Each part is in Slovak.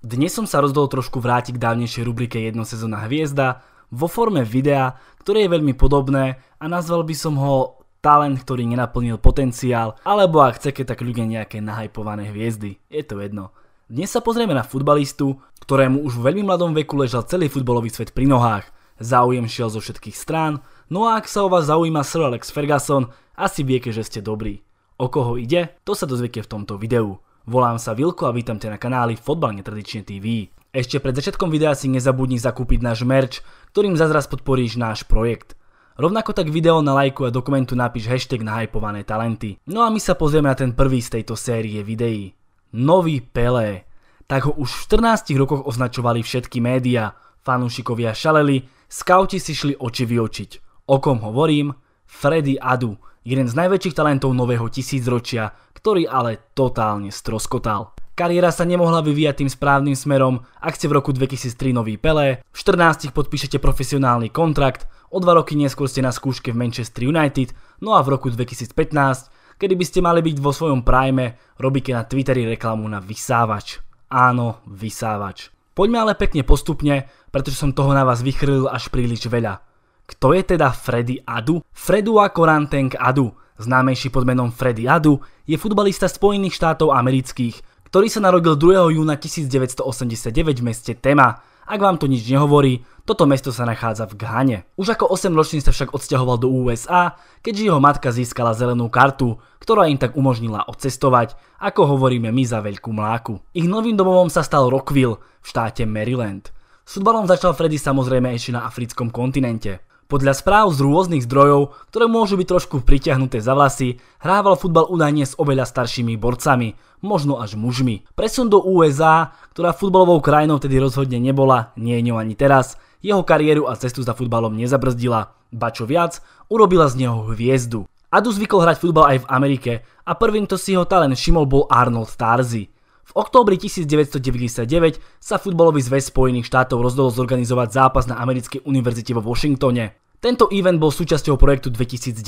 Dnes som sa rozhodol trošku vrátiť k dávnejšej rubrike sezóna hviezda vo forme videa, ktoré je veľmi podobné a nazval by som ho talent, ktorý nenaplnil potenciál, alebo ak chce, keď tak ľudia nejaké nahajpované hviezdy. Je to jedno. Dnes sa pozrieme na futbalistu, ktorému už v veľmi mladom veku ležal celý futbalový svet pri nohách. Záujem šiel zo všetkých strán, no a ak sa o vás zaujíma Sir Alex Ferguson, asi viete, že ste dobrí. O koho ide, to sa dozviete v tomto videu. Volám sa Vilko a vítam ťa na kanáli Fotbal netradične TV. Ešte pred začiatkom videa si nezabudni zakúpiť náš merch, ktorým zazraz podporíš náš projekt. Rovnako tak video na lajku a dokumentu napíš hashtag hypované talenty. No a my sa pozrieme na ten prvý z tejto série videí. Nový Pelé. Tak ho už v 14 rokoch označovali všetky médiá, fanúšikovia šaleli, skauti si šli oči vyočiť. O kom hovorím? Freddy Adu jeden z najväčších talentov nového tisícročia, ktorý ale totálne stroskotal. Kariéra sa nemohla vyvíjať tým správnym smerom, ak ste v roku 2003 nový Pelé, v 14 podpíšete profesionálny kontrakt, o dva roky neskôr ste na skúške v Manchester United, no a v roku 2015, kedy by ste mali byť vo svojom prime, robíte na Twitteri reklamu na vysávač. Áno, vysávač. Poďme ale pekne postupne, pretože som toho na vás vychrlil až príliš veľa. Kto je teda Freddy Adu? Fredua Koranteng Adu, známejší pod menom Freddy Adu, je futbalista Spojených štátov amerických, ktorý sa narodil 2. júna 1989 v meste Tema. Ak vám to nič nehovorí, toto mesto sa nachádza v Ghane. Už ako 8-ročný sa však odsťahoval do USA, keďže jeho matka získala zelenú kartu, ktorá im tak umožnila odcestovať, ako hovoríme my za veľkú mláku. Ich novým domovom sa stal Rockville v štáte Maryland. S futbalom začal Freddy samozrejme ešte na africkom kontinente. Podľa správ z rôznych zdrojov, ktoré môžu byť trošku priťahnuté za vlasy, hrával futbal údajne s oveľa staršími borcami, možno až mužmi. Presun do USA, ktorá futbalovou krajinou tedy rozhodne nebola, nie je ňou ani teraz, jeho kariéru a cestu za futbalom nezabrzdila. Ba čo viac, urobila z neho hviezdu. Adu zvykol hrať futbal aj v Amerike a prvým, to si ho talent všimol, bol Arnold Starzy. V októbri 1999 sa futbalový zväz Spojených štátov rozhodol zorganizovať zápas na americkej univerzite vo Washingtone. Tento event bol súčasťou projektu 2010,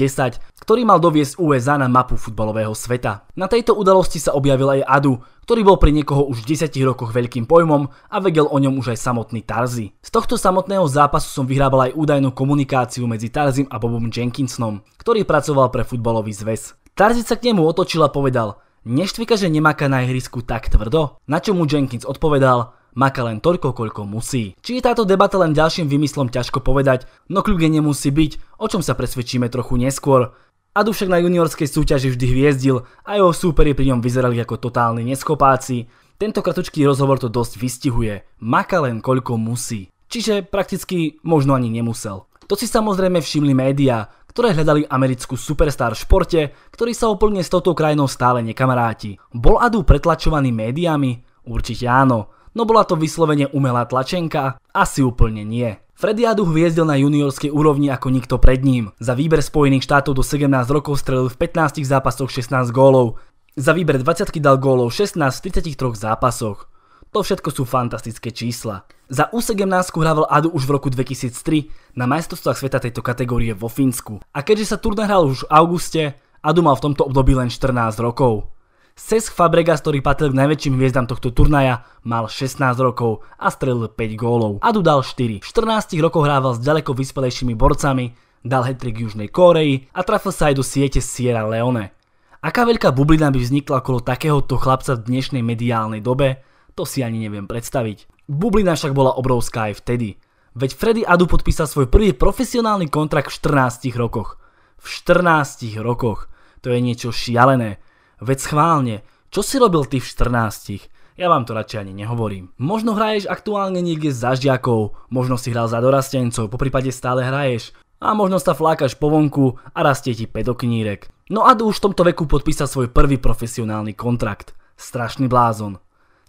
ktorý mal doviesť USA na mapu futbalového sveta. Na tejto udalosti sa objavil aj Adu, ktorý bol pre niekoho už v 10 rokoch veľkým pojmom a vedel o ňom už aj samotný Tarzi. Z tohto samotného zápasu som vyhrábal aj údajnú komunikáciu medzi Tarzim a Bobom Jenkinsonom, ktorý pracoval pre futbalový zväz. Tarzi sa k nemu otočil a povedal – Neštvika, že nemáka na ihrisku tak tvrdo? Na čo mu Jenkins odpovedal, maka len toľko, koľko musí. Či je táto debata len ďalším vymyslom ťažko povedať, no kľudne nemusí byť, o čom sa presvedčíme trochu neskôr. Adu však na juniorskej súťaži vždy hviezdil a jeho súperi pri ňom vyzerali ako totálni neschopáci. Tento kratučký rozhovor to dosť vystihuje. Maka len koľko musí. Čiže prakticky možno ani nemusel. To si samozrejme všimli médiá ktoré hľadali americkú superstar v športe, ktorý sa úplne s touto krajinou stále nekamaráti. Bol Adu pretlačovaný médiami? Určite áno, no bola to vyslovene umelá tlačenka? Asi úplne nie. Freddy Adu hviezdil na juniorskej úrovni ako nikto pred ním. Za výber Spojených štátov do 17 rokov strelil v 15 zápasoch 16 gólov. Za výber 20 dal gólov 16 v 33 zápasoch. To všetko sú fantastické čísla. Za U17 hrával Adu už v roku 2003 na majstrovstvách sveta tejto kategórie vo Fínsku. A keďže sa turné hral už v auguste, Adu mal v tomto období len 14 rokov. Cesc Fabregas, ktorý patril k najväčším hviezdám tohto turnaja, mal 16 rokov a strelil 5 gólov. Adu dal 4. V 14 rokoch hrával s ďaleko vyspelejšími borcami, dal hetrik Južnej Kóreji a trafil sa aj do siete Sierra Leone. Aká veľká bublina by vznikla okolo takéhoto chlapca v dnešnej mediálnej dobe, to si ani neviem predstaviť. Bublina však bola obrovská aj vtedy. Veď Freddy Adu podpísal svoj prvý profesionálny kontrakt v 14 rokoch. V 14 rokoch. To je niečo šialené. Veď schválne, čo si robil ty v 14? Ja vám to radšej ani nehovorím. Možno hraješ aktuálne niekde za žiakov, možno si hral za dorastencov, po prípade stále hraješ a možno sa flákaš po vonku a rastie ti pedoknírek. No a už v tomto veku podpísal svoj prvý profesionálny kontrakt. Strašný blázon.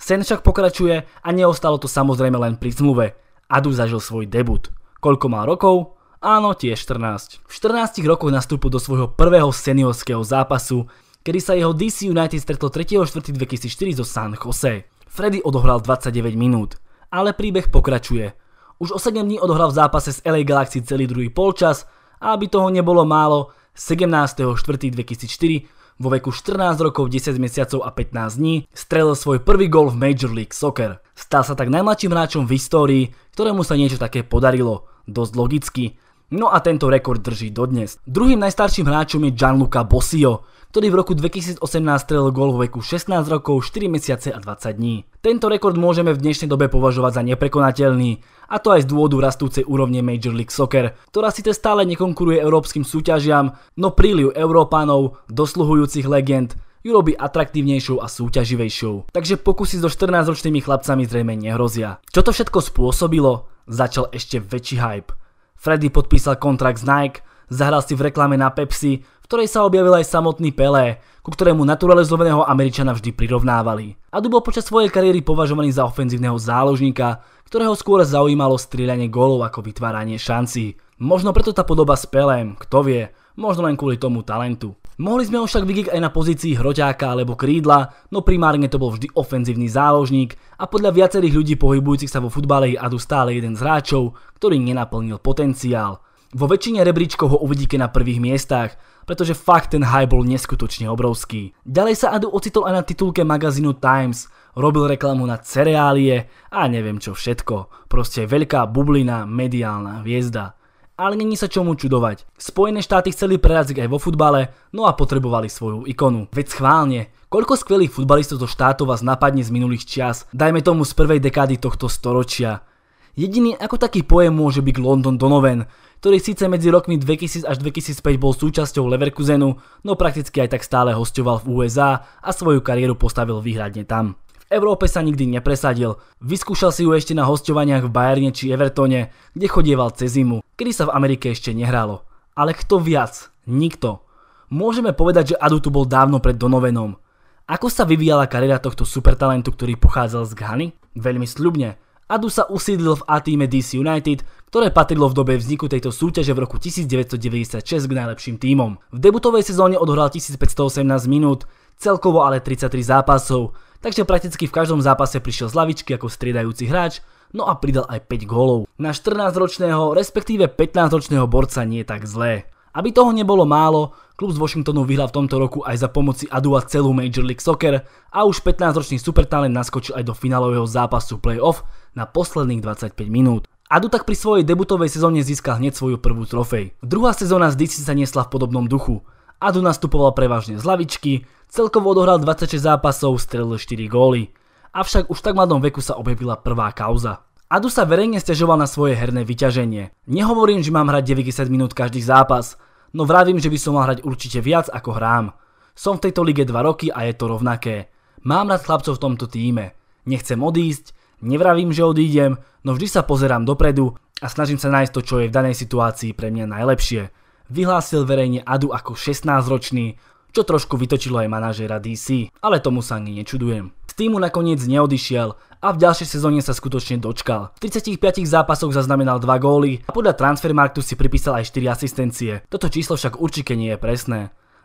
Sen však pokračuje a neostalo to samozrejme len pri zmluve. Adu zažil svoj debut. Koľko má rokov? Áno, tiež 14. V 14 rokoch nastúpil do svojho prvého seniorského zápasu, kedy sa jeho DC United stretlo 3.4.2004 zo San Jose. Freddy odohral 29 minút, ale príbeh pokračuje. Už o 7 dní odohral v zápase s LA Galaxy celý druhý polčas a aby toho nebolo málo, 17.4.2004 vo veku 14 rokov, 10 mesiacov a 15 dní strelil svoj prvý gol v Major League Soccer. Stal sa tak najmladším hráčom v histórii, ktorému sa niečo také podarilo. Dosť logicky, No a tento rekord drží dodnes. Druhým najstarším hráčom je Gianluca Bosio, ktorý v roku 2018 strelil gól vo veku 16 rokov, 4 mesiace a 20 dní. Tento rekord môžeme v dnešnej dobe považovať za neprekonateľný, a to aj z dôvodu rastúcej úrovne Major League Soccer, ktorá síce stále nekonkuruje európskym súťažiam, no príliv Európanov, dosluhujúcich legend, ju robí atraktívnejšou a súťaživejšou. Takže pokusy so 14-ročnými chlapcami zrejme nehrozia. Čo to všetko spôsobilo? Začal ešte väčší hype. Freddy podpísal kontrakt s Nike, zahral si v reklame na Pepsi, v ktorej sa objavil aj samotný Pelé, ku ktorému naturalizovaného Američana vždy prirovnávali. Adu bol počas svojej kariéry považovaný za ofenzívneho záložníka, ktorého skôr zaujímalo strieľanie gólov ako vytváranie šanci. Možno preto tá podoba s Pelém, kto vie, možno len kvôli tomu talentu. Mohli sme ho však vidieť aj na pozícii hroťáka alebo krídla, no primárne to bol vždy ofenzívny záložník a podľa viacerých ľudí pohybujúcich sa vo futbale je Adu stále jeden z hráčov, ktorý nenaplnil potenciál. Vo väčšine rebríčkov ho uvidíte na prvých miestach, pretože fakt ten high bol neskutočne obrovský. Ďalej sa Adu ocitol aj na titulke magazínu Times, robil reklamu na cereálie a neviem čo všetko. Proste veľká bublina mediálna hviezda ale není sa čomu čudovať. Spojené štáty chceli preraziť aj vo futbale, no a potrebovali svoju ikonu. Veď schválne, koľko skvelých futbalistov zo štátov vás napadne z minulých čias, dajme tomu z prvej dekády tohto storočia. Jediný ako taký pojem môže byť London Donovan, ktorý síce medzi rokmi 2000 až 2005 bol súčasťou Leverkusenu, no prakticky aj tak stále hostoval v USA a svoju kariéru postavil výhradne tam. Európe sa nikdy nepresadil. Vyskúšal si ju ešte na hostovaniach v Bajerne či Evertone, kde chodieval cez zimu, kedy sa v Amerike ešte nehralo. Ale kto viac? Nikto. Môžeme povedať, že Adu tu bol dávno pred Donovenom. Ako sa vyvíjala kariéra tohto supertalentu, ktorý pochádzal z Ghany? Veľmi sľubne. Adu sa usídlil v A-týme DC United, ktoré patrilo v dobe vzniku tejto súťaže v roku 1996 k najlepším týmom. V debutovej sezóne odhral 1518 minút, celkovo ale 33 zápasov, takže prakticky v každom zápase prišiel z lavičky ako striedajúci hráč, no a pridal aj 5 gólov. Na 14-ročného, respektíve 15-ročného borca nie je tak zlé. Aby toho nebolo málo, klub z Washingtonu vyhral v tomto roku aj za pomoci Adua celú Major League Soccer a už 15-ročný supertalent naskočil aj do finálového zápasu playoff na posledných 25 minút. Adu tak pri svojej debutovej sezóne získal hneď svoju prvú trofej. Druhá sezóna z DC sa nesla v podobnom duchu. Adu nastupoval prevažne z lavičky, Celkovo odohral 26 zápasov, strelil 4 góly. Avšak už v tak mladom veku sa objavila prvá kauza. Adu sa verejne stiažoval na svoje herné vyťaženie. Nehovorím, že mám hrať 90 minút každý zápas, no vravím, že by som mal hrať určite viac ako hrám. Som v tejto lige 2 roky a je to rovnaké. Mám rád chlapcov v tomto týme. Nechcem odísť, nevravím, že odídem, no vždy sa pozerám dopredu a snažím sa nájsť to, čo je v danej situácii pre mňa najlepšie. Vyhlásil verejne Adu ako 16-ročný, čo trošku vytočilo aj manažéra DC, ale tomu sa ani nečudujem. Z týmu nakoniec neodišiel a v ďalšej sezóne sa skutočne dočkal. V 35 zápasoch zaznamenal 2 góly a podľa Transfermarktu si pripísal aj 4 asistencie. Toto číslo však určite nie je presné.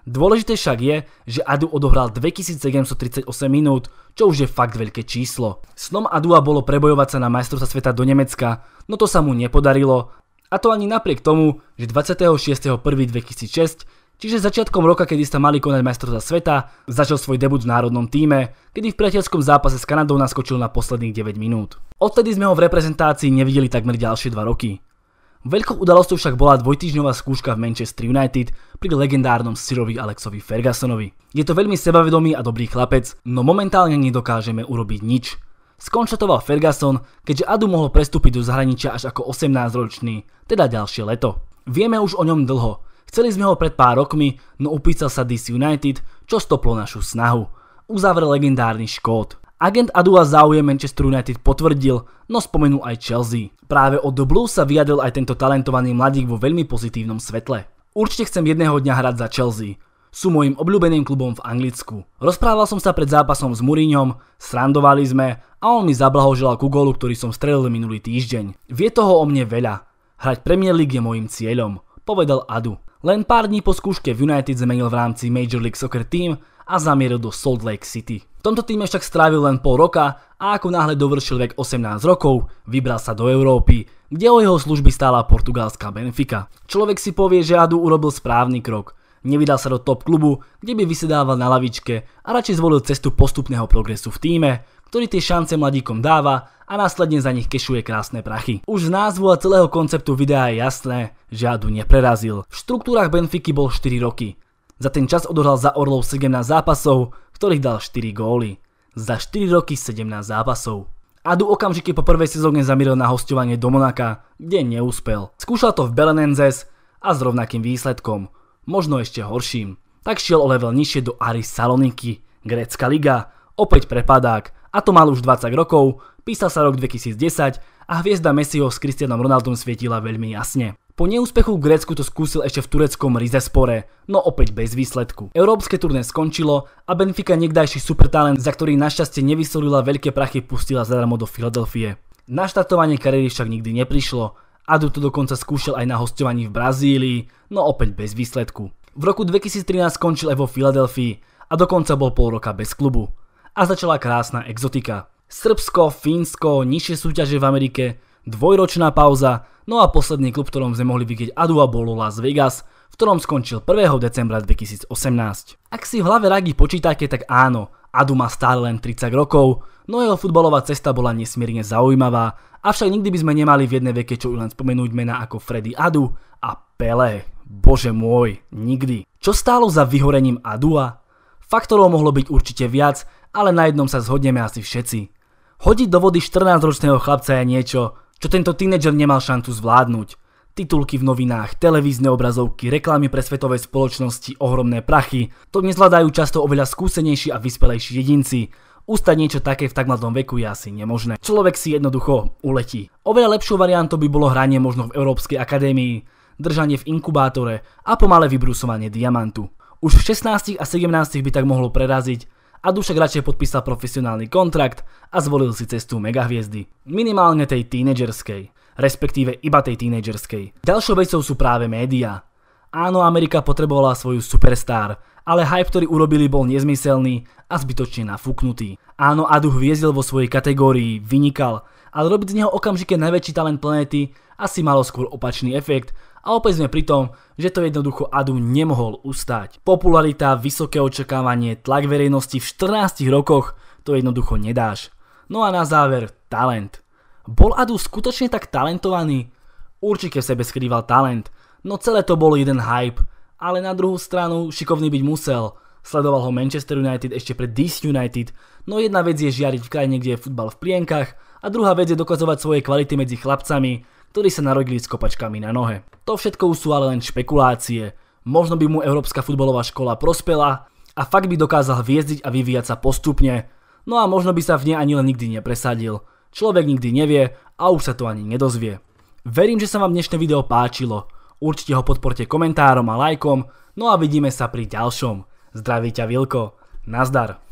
Dôležité však je, že Adu odohral 2738 minút, čo už je fakt veľké číslo. Snom Adua bolo prebojovať sa na majstrovstva sveta do Nemecka, no to sa mu nepodarilo, a to ani napriek tomu, že 26.1.2006 Čiže začiatkom roka, kedy sa mali konať majstrovstvá sveta, začal svoj debut v národnom týme, kedy v priateľskom zápase s Kanadou naskočil na posledných 9 minút. Odtedy sme ho v reprezentácii nevideli takmer ďalšie 2 roky. Veľkou udalosťou však bola dvojtýždňová skúška v Manchester United pri legendárnom Sirovi Alexovi Fergusonovi. Je to veľmi sebavedomý a dobrý chlapec, no momentálne nedokážeme urobiť nič. Skonštatoval Ferguson, keďže Adu mohol prestúpiť do zahraničia až ako 18-ročný, teda ďalšie leto. Vieme už o ňom dlho, Chceli sme ho pred pár rokmi, no upísal sa DC United, čo stoplo našu snahu. Uzavrel legendárny Škót. Agent Adua záujem Manchester United potvrdil, no spomenul aj Chelsea. Práve od The Blues sa vyjadril aj tento talentovaný mladík vo veľmi pozitívnom svetle. Určite chcem jedného dňa hrať za Chelsea. Sú môjim obľúbeným klubom v Anglicku. Rozprával som sa pred zápasom s Mourinhom, srandovali sme a on mi zablahoželal ku gólu, ktorý som strelil minulý týždeň. Vie toho o mne veľa. Hrať Premier League je môjim cieľom, povedal Adu. Len pár dní po skúške v United zmenil v rámci Major League Soccer tým a zamieril do Salt Lake City. V tomto týme však strávil len pol roka a ako náhle dovršil vek 18 rokov, vybral sa do Európy, kde o jeho služby stála portugalská Benfica. Človek si povie, že Adu urobil správny krok nevydal sa do top klubu, kde by vysedával na lavičke a radšej zvolil cestu postupného progresu v týme, ktorý tie šance mladíkom dáva a následne za nich kešuje krásne prachy. Už z názvu a celého konceptu videa je jasné, že Adu neprerazil. V štruktúrach Benfiky bol 4 roky. Za ten čas odohral za Orlov 17 zápasov, ktorých dal 4 góly. Za 4 roky 17 zápasov. Adu okamžite po prvej sezóne zamieril na hostovanie do Monaka, kde neúspel. Skúšal to v Belenenses a s rovnakým výsledkom možno ešte horším. Tak šiel o level nižšie do Aris Saloniky, grécka liga, opäť prepadák, a to mal už 20 rokov, písal sa rok 2010 a hviezda Messiho s Cristianom Ronaldom svietila veľmi jasne. Po neúspechu v Grécku to skúsil ešte v tureckom Rizespore, no opäť bez výsledku. Európske turné skončilo a Benfica niekdajší supertalent, za ktorý našťastie nevysolila veľké prachy, pustila zadarmo do Filadelfie. Na štartovanie kariéry však nikdy neprišlo Adu to dokonca skúšal aj na hostovaní v Brazílii, no opäť bez výsledku. V roku 2013 skončil aj vo Filadelfii a dokonca bol pol roka bez klubu. A začala krásna exotika. Srbsko, Fínsko, nižšie súťaže v Amerike, dvojročná pauza, no a posledný klub, ktorom sme mohli vidieť Adua bolo Las Vegas, v ktorom skončil 1. decembra 2018. Ak si v hlave ragi počítate, tak áno, Adu má stále len 30 rokov, no jeho futbalová cesta bola nesmierne zaujímavá, avšak nikdy by sme nemali v jednej veke čo len spomenúť mená ako Freddy Adu a Pelé. Bože môj, nikdy. Čo stálo za vyhorením Adua? Faktorov mohlo byť určite viac, ale na jednom sa zhodneme asi všetci. Hodiť do vody 14-ročného chlapca je niečo, čo tento tínedžer nemal šancu zvládnuť titulky v novinách, televízne obrazovky, reklamy pre svetové spoločnosti, ohromné prachy. To dnes hľadajú často oveľa skúsenejší a vyspelejší jedinci. Ustať niečo také v tak mladom veku je asi nemožné. Človek si jednoducho uletí. Oveľa lepšou variantou by bolo hranie možno v Európskej akadémii, držanie v inkubátore a pomalé vybrusovanie diamantu. Už v 16 a 17 by tak mohlo preraziť, a Dušek radšej podpísal profesionálny kontrakt a zvolil si cestu megahviezdy. Minimálne tej tínedžerskej respektíve iba tej tínedžerskej. Ďalšou vecou sú práve médiá. Áno, Amerika potrebovala svoju superstar, ale hype, ktorý urobili, bol nezmyselný a zbytočne nafúknutý. Áno, Adu hviezdil vo svojej kategórii, vynikal, ale robiť z neho okamžite najväčší talent planéty asi malo skôr opačný efekt a opäť sme pri tom, že to jednoducho Adu nemohol ustať. Popularita, vysoké očakávanie, tlak verejnosti v 14 rokoch, to jednoducho nedáš. No a na záver, talent. Bol Adu skutočne tak talentovaný? Určite v sebe skrýval talent, no celé to bol jeden hype, ale na druhú stranu šikovný byť musel. Sledoval ho Manchester United ešte pred DC United, no jedna vec je žiariť v krajine, kde je futbal v plienkach a druhá vec je dokazovať svoje kvality medzi chlapcami, ktorí sa narodili s kopačkami na nohe. To všetko už sú ale len špekulácie. Možno by mu Európska futbolová škola prospela a fakt by dokázal hviezdiť a vyvíjať sa postupne, no a možno by sa v nej ani len nikdy nepresadil. Človek nikdy nevie a už sa to ani nedozvie. Verím, že sa vám dnešné video páčilo. Určite ho podporte komentárom a lajkom, no a vidíme sa pri ďalšom. Zdraví ťa Vilko. Nazdar.